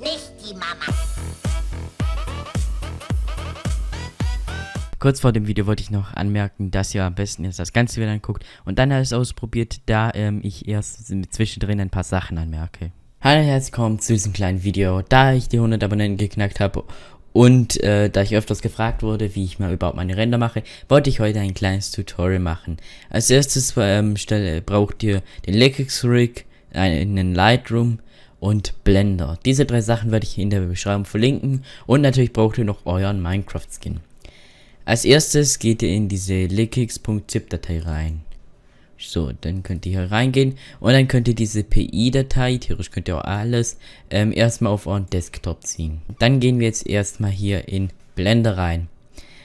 nicht die Mama. Kurz vor dem Video wollte ich noch anmerken, dass ihr am besten erst das ganze wieder anguckt und dann alles ausprobiert, da ähm, ich erst zwischendrin ein paar Sachen anmerke. Hallo, herzlich willkommen zu diesem kleinen Video. Da ich die 100 Abonnenten geknackt habe und äh, da ich öfters gefragt wurde, wie ich mal überhaupt meine Ränder mache, wollte ich heute ein kleines Tutorial machen. Als erstes ähm, braucht ihr den Lexix Rig, einen Lightroom, und Blender. Diese drei Sachen werde ich in der Beschreibung verlinken und natürlich braucht ihr noch euren Minecraft-Skin. Als erstes geht ihr in diese lickix.zip-Datei rein. So, dann könnt ihr hier reingehen und dann könnt ihr diese PI-Datei, theoretisch könnt ihr auch alles, ähm, erstmal auf euren Desktop ziehen. Dann gehen wir jetzt erstmal hier in Blender rein.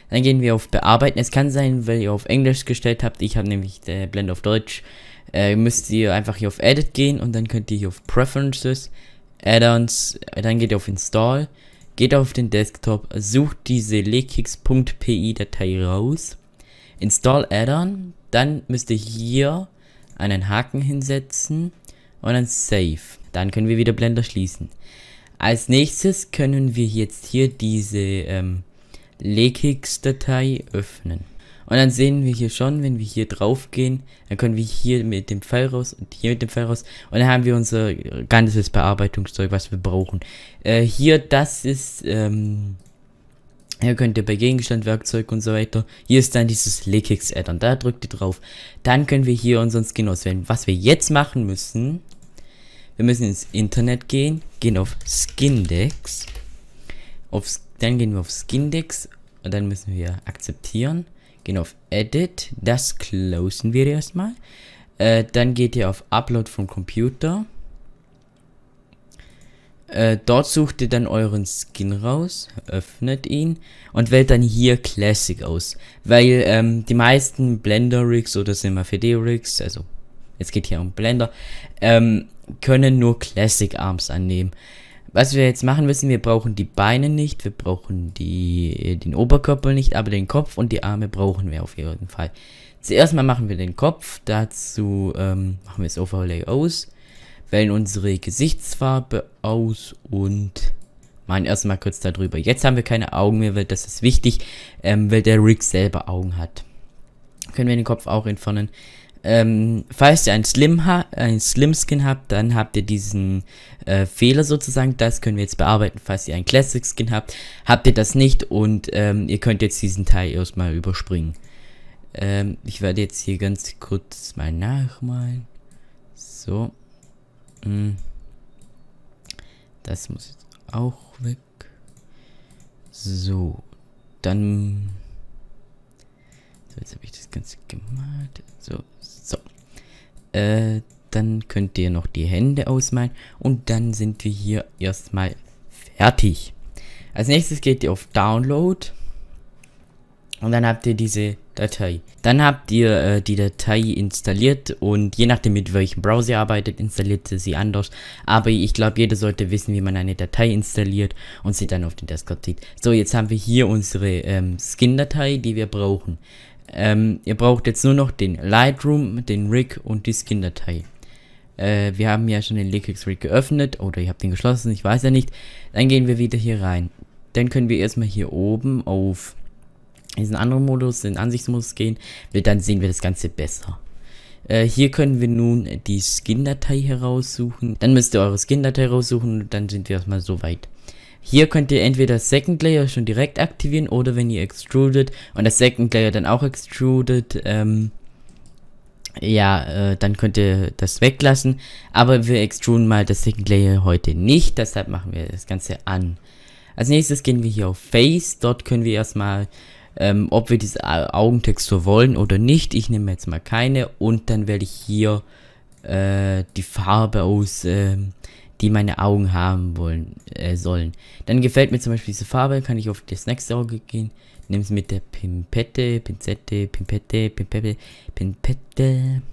Dann gehen wir auf Bearbeiten. Es kann sein, weil ihr auf Englisch gestellt habt. Ich habe nämlich äh, Blender auf Deutsch äh, müsst ihr einfach hier auf Edit gehen und dann könnt ihr hier auf Preferences, Add-ons, äh, dann geht ihr auf Install, geht auf den Desktop, sucht diese lekix.pi-Datei raus, Install Add-on, dann müsst ihr hier einen Haken hinsetzen und dann Save. Dann können wir wieder Blender schließen. Als nächstes können wir jetzt hier diese ähm, Lekix-Datei öffnen. Und dann sehen wir hier schon, wenn wir hier drauf gehen, dann können wir hier mit dem Pfeil raus und hier mit dem Pfeil raus. Und dann haben wir unser ganzes Bearbeitungszeug, was wir brauchen. Äh, hier, das ist, ähm, hier könnt ihr bei Gegenstand, Werkzeug und so weiter. Hier ist dann dieses Lekix Addon. Da drückt ihr drauf. Dann können wir hier unseren Skin auswählen. Was wir jetzt machen müssen, wir müssen ins Internet gehen, gehen auf Skindex. Auf, dann gehen wir auf Skindex und dann müssen wir akzeptieren gehen auf Edit, das closen wir erstmal. Äh, dann geht ihr auf Upload vom Computer. Äh, dort sucht ihr dann euren Skin raus, öffnet ihn und wählt dann hier Classic aus. Weil ähm, die meisten Blender-Rigs oder Cinema 4D-Rigs, also es geht hier um Blender, ähm, können nur Classic Arms annehmen. Was wir jetzt machen müssen, wir brauchen die Beine nicht, wir brauchen die, äh, den Oberkörper nicht, aber den Kopf und die Arme brauchen wir auf jeden Fall. Zuerst mal machen wir den Kopf, dazu ähm, machen wir das Overlay aus, wählen unsere Gesichtsfarbe aus und machen erstmal kurz darüber. Jetzt haben wir keine Augen mehr, weil das ist wichtig, ähm, weil der Rick selber Augen hat. Können wir den Kopf auch entfernen. Ähm, falls ihr ein Slim, ha ein Slim Skin habt, dann habt ihr diesen äh, Fehler sozusagen. Das können wir jetzt bearbeiten. Falls ihr ein Classic Skin habt, habt ihr das nicht und ähm, ihr könnt jetzt diesen Teil erstmal überspringen. Ähm, ich werde jetzt hier ganz kurz mal nachmalen. So. Hm. Das muss jetzt auch weg. So. Dann so, jetzt habe ich das Ganze gemalt. So, so. Äh, dann könnt ihr noch die Hände ausmalen. Und dann sind wir hier erstmal fertig. Als nächstes geht ihr auf Download. Und dann habt ihr diese Datei. Dann habt ihr äh, die Datei installiert und je nachdem mit welchem Browser ihr arbeitet, installiert ihr sie anders. Aber ich glaube, jeder sollte wissen, wie man eine Datei installiert und sie dann auf den Desktop zieht. So, jetzt haben wir hier unsere ähm, Skin-Datei, die wir brauchen. Ähm, ihr braucht jetzt nur noch den Lightroom, den Rig und die Skin-Datei. Äh, wir haben ja schon den Lakix Rig geöffnet oder ihr habt den geschlossen, ich weiß ja nicht. Dann gehen wir wieder hier rein. Dann können wir erstmal hier oben auf diesen anderen Modus, den Ansichtsmodus gehen. Wir, dann sehen wir das Ganze besser. Äh, hier können wir nun die Skin-Datei heraussuchen. Dann müsst ihr eure Skin-Datei raussuchen und dann sind wir erstmal so weit. Hier könnt ihr entweder das Second Layer schon direkt aktivieren oder wenn ihr extrudet und das Second Layer dann auch extrudet, ähm, ja, äh, dann könnt ihr das weglassen. Aber wir extruden mal das Second Layer heute nicht, deshalb machen wir das Ganze an. Als nächstes gehen wir hier auf Face, dort können wir erstmal, ähm, ob wir diese Augentextur wollen oder nicht. Ich nehme jetzt mal keine und dann werde ich hier äh, die Farbe aus... Ähm, die meine Augen haben wollen, äh, sollen. Dann gefällt mir zum Beispiel diese Farbe, kann ich auf das nächste Auge gehen, Nimm es mit der Pimpette, Pinzette, Pimpette, Pimpette, Pimpette,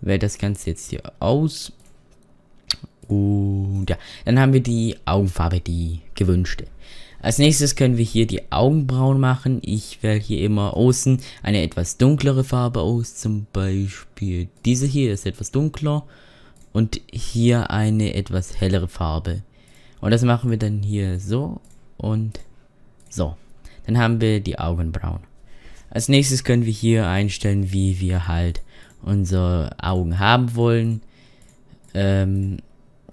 wähle das Ganze jetzt hier aus. Und ja, dann haben wir die Augenfarbe, die gewünschte. Als nächstes können wir hier die Augenbrauen machen. Ich wähle hier immer außen eine etwas dunklere Farbe aus, zum Beispiel diese hier ist etwas dunkler und hier eine etwas hellere Farbe. Und das machen wir dann hier so und so. Dann haben wir die Augenbrauen. Als nächstes können wir hier einstellen, wie wir halt unsere Augen haben wollen. Ähm,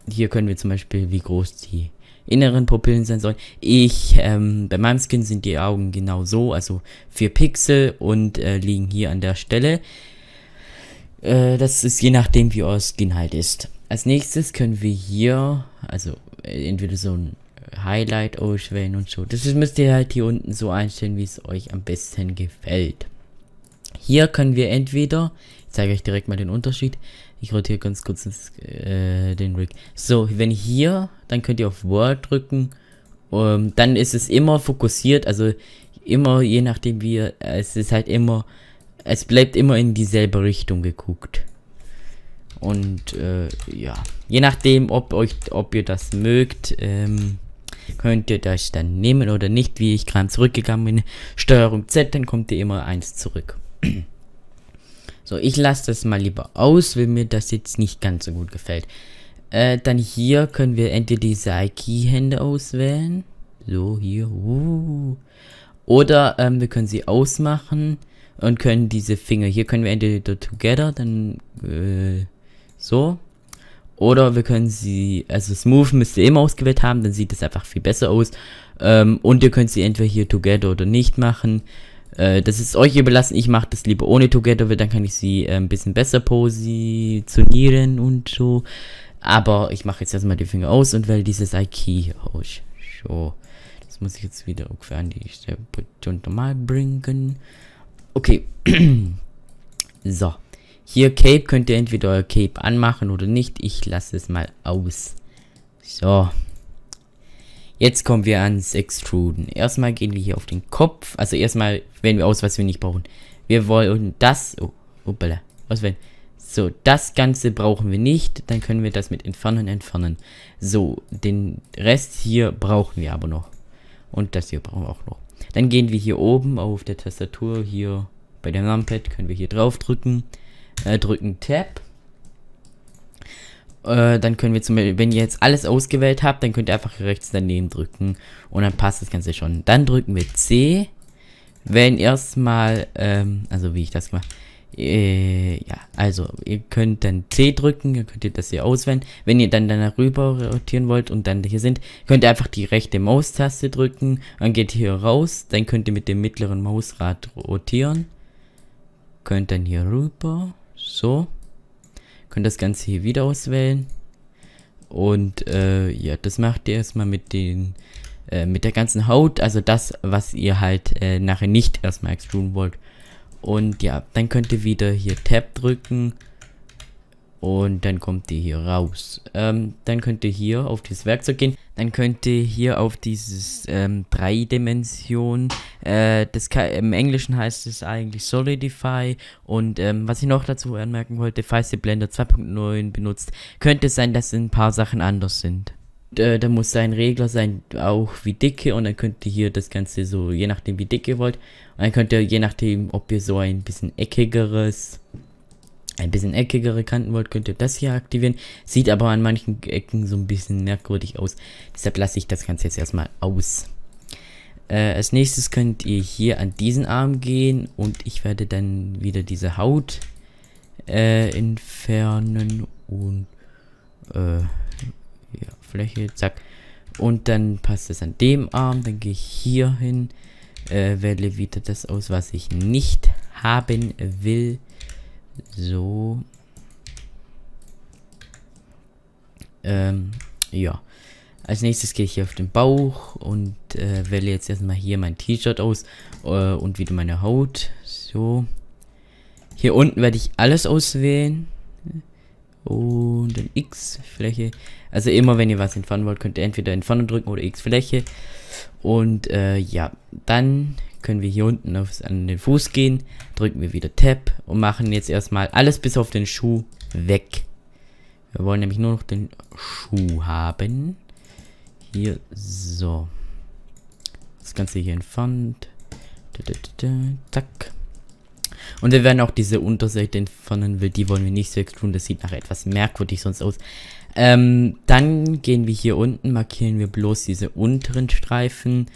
hier können wir zum Beispiel, wie groß die inneren Pupillen sein sollen. Ich, ähm, bei meinem Skin sind die Augen genau so, also 4 Pixel und äh, liegen hier an der Stelle. Äh, das ist je nachdem, wie euer Skin halt ist. Als nächstes können wir hier, also äh, entweder so ein Highlight auswählen oh, und so. Das müsst ihr halt hier unten so einstellen, wie es euch am besten gefällt. Hier können wir entweder, ich zeige euch direkt mal den Unterschied. Ich rotiere ganz kurz ins, äh, den Rig. So, wenn hier, dann könnt ihr auf Word drücken. Um, ähm, dann ist es immer fokussiert, also immer je nachdem wie ihr, es ist halt immer es bleibt immer in dieselbe Richtung geguckt. Und äh, ja, je nachdem, ob euch, ob ihr das mögt, ähm, könnt ihr das dann nehmen oder nicht. Wie ich gerade zurückgegangen bin, Steuerung Z, dann kommt ihr immer eins zurück. so, ich lasse das mal lieber aus, wenn mir das jetzt nicht ganz so gut gefällt. Äh, dann hier können wir entweder diese IKEA-Hände auswählen. So, hier. Uh. Oder ähm, wir können sie ausmachen und können diese Finger. Hier können wir entweder together, dann äh, so. Oder wir können sie, also Smooth müsst ihr immer ausgewählt haben, dann sieht es einfach viel besser aus. Ähm, und ihr könnt sie entweder hier together oder nicht machen. Äh, das ist euch überlassen, ich mache das lieber ohne together, weil dann kann ich sie äh, ein bisschen besser positionieren und so. Aber ich mache jetzt erstmal die Finger aus und wähle dieses IK aus. So. Das muss ich jetzt wieder ungefähr an die Stelle normal bringen. Okay. so. Hier Cape könnt ihr entweder euer Cape anmachen oder nicht. Ich lasse es mal aus. So. Jetzt kommen wir ans Extruden. Erstmal gehen wir hier auf den Kopf. Also erstmal wählen wir aus, was wir nicht brauchen. Wir wollen das... Oh, upala. Auswählen. So, das Ganze brauchen wir nicht. Dann können wir das mit Entfernen entfernen. So, den Rest hier brauchen wir aber noch. Und das hier brauchen wir auch noch. Dann gehen wir hier oben auf der Tastatur, hier bei dem Numpad, können wir hier drauf drücken, äh, drücken Tab. Äh, dann können wir zum Beispiel, wenn ihr jetzt alles ausgewählt habt, dann könnt ihr einfach rechts daneben drücken und dann passt das Ganze schon. Dann drücken wir C, wenn erstmal, ähm, also wie ich das gemacht habe äh, ja, also ihr könnt dann C drücken, dann könnt ihr das hier auswählen. Wenn ihr dann darüber rotieren wollt und dann hier sind, könnt ihr einfach die rechte Maustaste drücken, dann geht hier raus, dann könnt ihr mit dem mittleren Mausrad rotieren. Könnt dann hier rüber, so. Könnt das Ganze hier wieder auswählen. Und äh, ja, das macht ihr erstmal mit den äh, mit der ganzen Haut, also das, was ihr halt äh, nachher nicht erstmal extruden wollt. Und ja, dann könnt ihr wieder hier Tab drücken. Und dann kommt ihr hier raus. Ähm, dann könnt ihr hier auf dieses Werkzeug gehen. Dann könnt ihr hier auf dieses ähm, 3-Dimension. Äh, das kann, Im Englischen heißt es eigentlich Solidify. Und ähm, was ich noch dazu anmerken wollte, falls ihr Blender 2.9 benutzt, könnte es sein, dass ein paar Sachen anders sind äh, da muss sein Regler sein, auch wie dicke und dann könnt ihr hier das Ganze so, je nachdem wie dick ihr wollt. Und dann könnt ihr, je nachdem, ob ihr so ein bisschen eckigeres, ein bisschen eckigere Kanten wollt, könnt ihr das hier aktivieren. Sieht aber an manchen Ecken so ein bisschen merkwürdig aus. Deshalb lasse ich das Ganze jetzt erstmal aus. Äh, als nächstes könnt ihr hier an diesen Arm gehen und ich werde dann wieder diese Haut äh, entfernen und äh, hier, Fläche, zack. Und dann passt es an dem Arm, dann gehe ich hier hin, äh, wähle wieder das aus, was ich nicht haben will. So. Ähm, ja. Als nächstes gehe ich hier auf den Bauch und äh, wähle jetzt erstmal hier mein T-Shirt aus äh, und wieder meine Haut. So. Hier unten werde ich alles auswählen und dann X Fläche. Also immer wenn ihr was entfernen wollt, könnt ihr entweder entfernen drücken oder X Fläche. Und äh, ja, dann können wir hier unten aufs, an den Fuß gehen, drücken wir wieder Tab und machen jetzt erstmal alles bis auf den Schuh weg. Wir wollen nämlich nur noch den Schuh haben. Hier, so. Das Ganze hier entfernt. Da, da, da, zack. Und wir werden auch diese Unterseite entfernen, weil die wollen wir nicht tun. Das sieht nach etwas merkwürdig sonst aus. Ähm, dann gehen wir hier unten, markieren wir bloß diese unteren Streifen.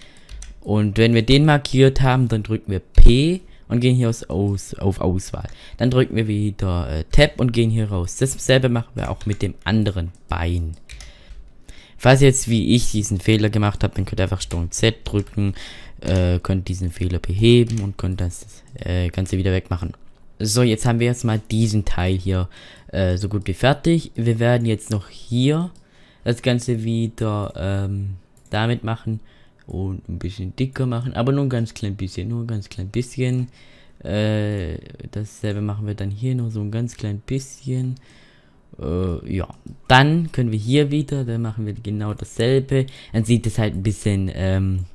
Und wenn wir den markiert haben, dann drücken wir P und gehen hier aus, aus, auf Auswahl. Dann drücken wir wieder äh, Tab und gehen hier raus. Dasselbe machen wir auch mit dem anderen Bein. Falls ihr jetzt wie ich diesen Fehler gemacht habt, dann könnt ihr einfach Strom Z drücken, äh, könnt diesen Fehler beheben und könnt das äh, Ganze wieder wegmachen. So, jetzt haben wir erstmal diesen Teil hier äh, so gut wie fertig. Wir werden jetzt noch hier das Ganze wieder ähm, damit machen und ein bisschen dicker machen, aber nur ein ganz klein bisschen, nur ein ganz klein bisschen. Äh, dasselbe machen wir dann hier noch so ein ganz klein bisschen. Äh, ja, dann können wir hier wieder, dann machen wir genau dasselbe. Dann sieht es halt ein bisschen ähm,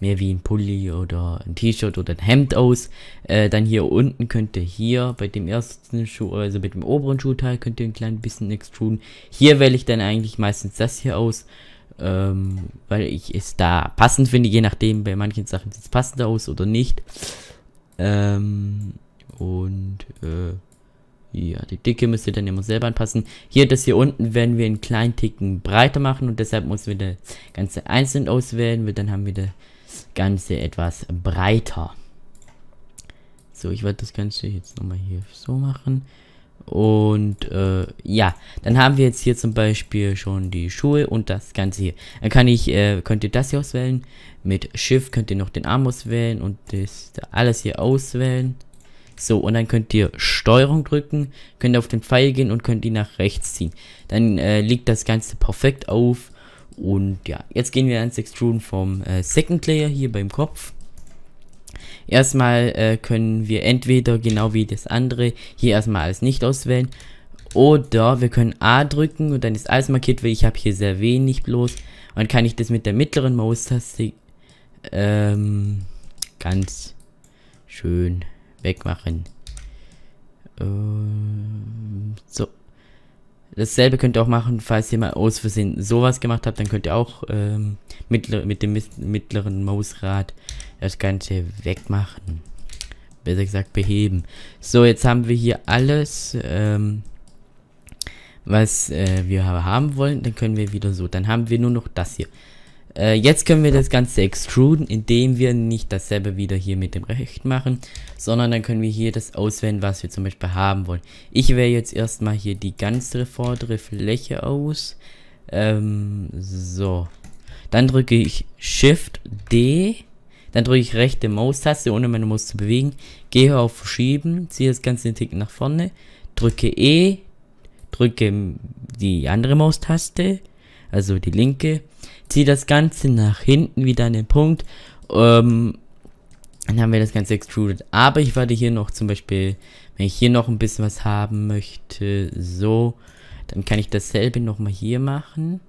mehr wie ein Pulli oder ein T-Shirt oder ein Hemd aus. Äh, dann hier unten könnt ihr hier bei dem ersten Schuh, also mit dem oberen Schuhteil könnt ihr ein klein bisschen extruden. Hier wähle ich dann eigentlich meistens das hier aus, ähm, weil ich es da passend finde, je nachdem, bei manchen Sachen sieht es passender aus oder nicht. Ähm, und äh, ja, die Dicke müsst ihr dann immer selber anpassen. Hier, das hier unten werden wir einen kleinen Ticken breiter machen und deshalb müssen wir das Ganze einzeln auswählen, weil dann haben wir Ganze etwas breiter. So, ich werde das Ganze jetzt nochmal hier so machen. Und äh, ja, dann haben wir jetzt hier zum Beispiel schon die Schuhe und das Ganze hier. Dann kann ich, äh, könnt ihr das hier auswählen. Mit Shift könnt ihr noch den Arm auswählen und das alles hier auswählen. So, und dann könnt ihr Steuerung drücken, könnt auf den Pfeil gehen und könnt ihn nach rechts ziehen. Dann äh, liegt das Ganze perfekt auf und ja, jetzt gehen wir ans Extruden vom äh, Second Layer hier beim Kopf. Erstmal äh, können wir entweder genau wie das andere hier erstmal alles nicht auswählen. Oder wir können A drücken und dann ist alles markiert, weil ich habe hier sehr wenig bloß. Und dann kann ich das mit der mittleren Maustaste ähm, ganz schön wegmachen. Ähm, so. Dasselbe könnt ihr auch machen, falls ihr mal aus Versehen sowas gemacht habt, dann könnt ihr auch ähm, mittler, mit dem mittleren Mausrad das Ganze wegmachen. Besser gesagt beheben. So, jetzt haben wir hier alles, ähm, was äh, wir haben wollen. Dann können wir wieder so. Dann haben wir nur noch das hier. Äh, jetzt können wir das Ganze extruden, indem wir nicht dasselbe wieder hier mit dem Recht machen, sondern dann können wir hier das auswählen, was wir zum Beispiel haben wollen. Ich wähle jetzt erstmal hier die ganze vordere Fläche aus. Ähm, so. Dann drücke ich Shift D. Dann drücke ich rechte Maustaste, ohne meine Maus zu bewegen. Gehe auf Verschieben, ziehe das Ganze den Tick nach vorne. Drücke E. Drücke die andere Maustaste, also die linke ziehe das Ganze nach hinten wieder an den Punkt. Ähm, dann haben wir das Ganze extruded. Aber ich warte hier noch zum Beispiel, wenn ich hier noch ein bisschen was haben möchte, so, dann kann ich dasselbe nochmal hier machen.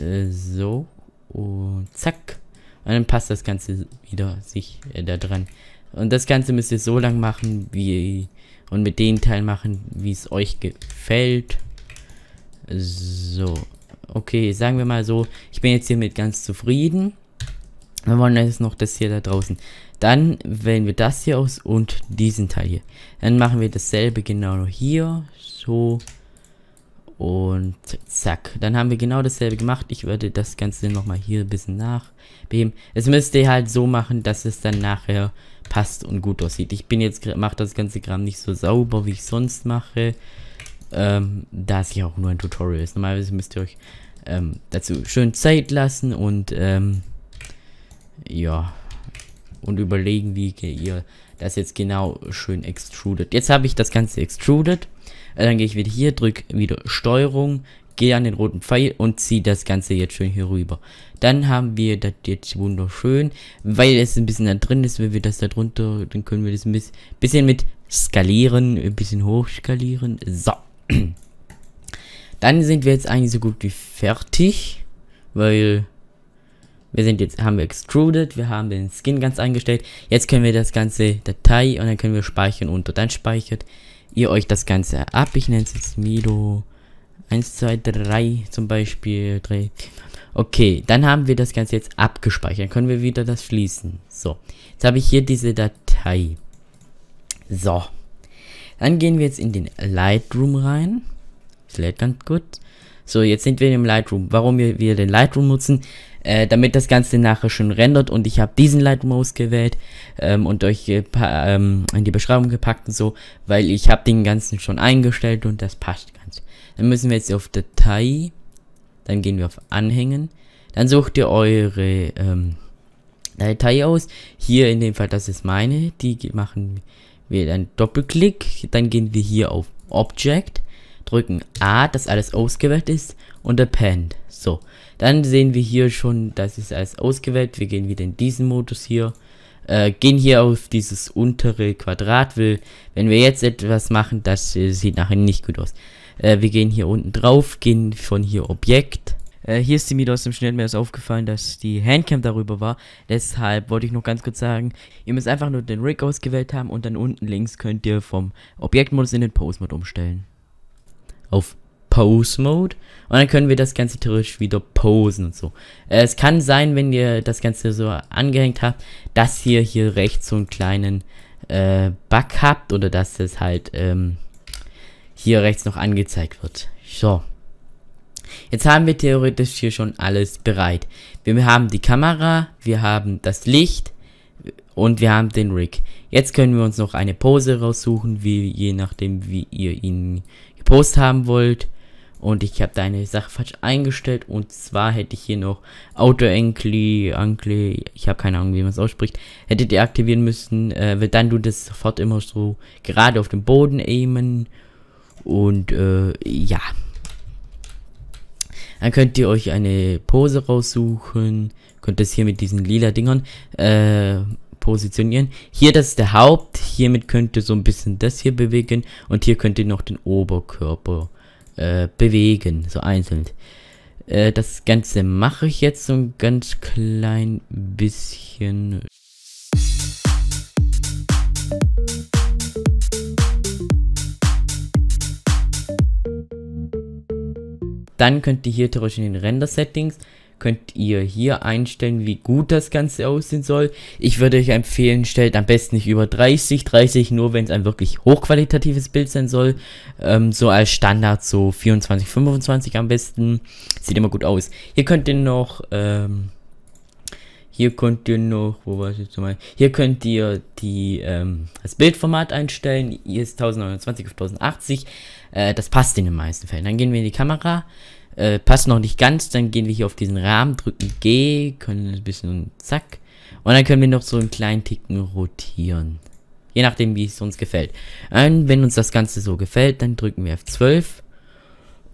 Äh, so. Und zack. Und dann passt das Ganze wieder sich äh, da dran. Und das Ganze müsst ihr so lang machen, wie und mit den Teil machen, wie es euch gefällt. So. Okay, sagen wir mal so, ich bin jetzt hiermit ganz zufrieden. Wir wollen jetzt noch das hier da draußen. Dann wählen wir das hier aus und diesen Teil hier. Dann machen wir dasselbe genau hier. So. Und zack. Dann haben wir genau dasselbe gemacht. Ich werde das Ganze nochmal hier ein bisschen nachbeben. Es müsst ihr halt so machen, dass es dann nachher passt und gut aussieht. Ich bin jetzt, mache das ganze Gramm nicht so sauber, wie ich sonst mache ähm, da es ja auch nur ein Tutorial ist. Normalerweise müsst ihr euch ähm, dazu schön Zeit lassen und ähm, ja und überlegen, wie ihr das jetzt genau schön extrudet. Jetzt habe ich das Ganze extruded. Äh, dann gehe ich wieder hier, drücke wieder Steuerung, gehe an den roten Pfeil und ziehe das Ganze jetzt schön hier rüber. Dann haben wir das jetzt wunderschön, weil es ein bisschen da drin ist, wenn wir das da drunter, dann können wir das ein bisschen mit skalieren, ein bisschen hochskalieren. So. Dann sind wir jetzt eigentlich so gut wie fertig, weil wir sind jetzt, haben wir extruded, wir haben den Skin ganz eingestellt. Jetzt können wir das ganze Datei und dann können wir speichern und Dann speichert ihr euch das Ganze ab. Ich nenne es jetzt Milo 1, 2, 3 zum Beispiel. 3. Okay, dann haben wir das Ganze jetzt abgespeichert. Dann können wir wieder das schließen. So, jetzt habe ich hier diese Datei. So. Dann gehen wir jetzt in den Lightroom rein. Das lädt ganz gut. So, jetzt sind wir in dem Lightroom. Warum wir, wir den Lightroom nutzen? Äh, damit das Ganze nachher schön rendert und ich habe diesen Lightroom ausgewählt ähm, und euch ähm, in die Beschreibung gepackt und so, weil ich habe den ganzen schon eingestellt und das passt ganz. Dann müssen wir jetzt auf Datei, dann gehen wir auf Anhängen, dann sucht ihr eure ähm, Datei aus. Hier in dem Fall, das ist meine, die machen wählen einen Doppelklick, dann gehen wir hier auf Object, drücken A, dass alles ausgewählt ist und Append. So, dann sehen wir hier schon, dass es alles ausgewählt. Wir gehen wieder in diesen Modus hier. Äh, gehen hier auf dieses untere Quadrat. Will, wenn wir jetzt etwas machen, das äh, sieht nachher nicht gut aus. Äh, wir gehen hier unten drauf, gehen von hier Objekt, äh, hier ist die Miete aus dem Schnitt. Mir ist aufgefallen, dass die Handcam darüber war. Deshalb wollte ich noch ganz kurz sagen, ihr müsst einfach nur den Rig ausgewählt haben und dann unten links könnt ihr vom Objektmodus in den Pose-Mode umstellen. Auf Pose-Mode. Und dann können wir das Ganze theoretisch wieder posen und so. Äh, es kann sein, wenn ihr das Ganze so angehängt habt, dass ihr hier rechts so einen kleinen äh, Bug habt oder dass es halt ähm, hier rechts noch angezeigt wird. So. Jetzt haben wir theoretisch hier schon alles bereit. Wir haben die Kamera, wir haben das Licht und wir haben den Rig. Jetzt können wir uns noch eine Pose raussuchen, wie je nachdem wie ihr ihn gepostet haben wollt. Und ich habe da eine Sache falsch eingestellt. Und zwar hätte ich hier noch Auto Enkli, Ankle, ich habe keine Ahnung, wie man es ausspricht, hättet ihr aktivieren müssen. Äh, dann du das sofort immer so gerade auf den Boden aimen. Und äh, ja. Dann könnt ihr euch eine Pose raussuchen. Könnt das hier mit diesen lila Dingern äh, positionieren. Hier das ist der Haupt. Hiermit könnt ihr so ein bisschen das hier bewegen. Und hier könnt ihr noch den Oberkörper äh, bewegen. So einzeln. Äh, das Ganze mache ich jetzt so ein ganz klein bisschen Dann könnt ihr hier theoretisch in den Render-Settings, könnt ihr hier einstellen, wie gut das Ganze aussehen soll. Ich würde euch empfehlen, stellt am besten nicht über 30, 30 nur, wenn es ein wirklich hochqualitatives Bild sein soll. Ähm, so als Standard so 24, 25 am besten. Sieht immer gut aus. Hier könnt ihr noch, ähm, hier könnt ihr noch, wo war ich jetzt mal? Hier könnt ihr die, ähm, das Bildformat einstellen. Hier ist 1029 auf 1080. Äh, das passt in den meisten Fällen. Dann gehen wir in die Kamera. Äh, passt noch nicht ganz. Dann gehen wir hier auf diesen Rahmen, drücken G, können ein bisschen zack. Und dann können wir noch so einen kleinen Ticken rotieren. Je nachdem, wie es uns gefällt. Und wenn uns das Ganze so gefällt, dann drücken wir F12.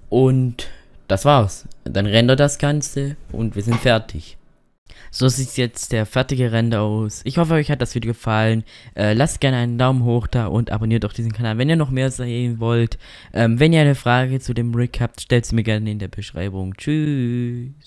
Und das war's. Dann rendert das Ganze und wir sind fertig. So sieht jetzt der fertige Render aus. Ich hoffe, euch hat das Video gefallen. Äh, lasst gerne einen Daumen hoch da und abonniert auch diesen Kanal, wenn ihr noch mehr sehen wollt. Ähm, wenn ihr eine Frage zu dem Rick habt, stellt sie mir gerne in der Beschreibung. Tschüss.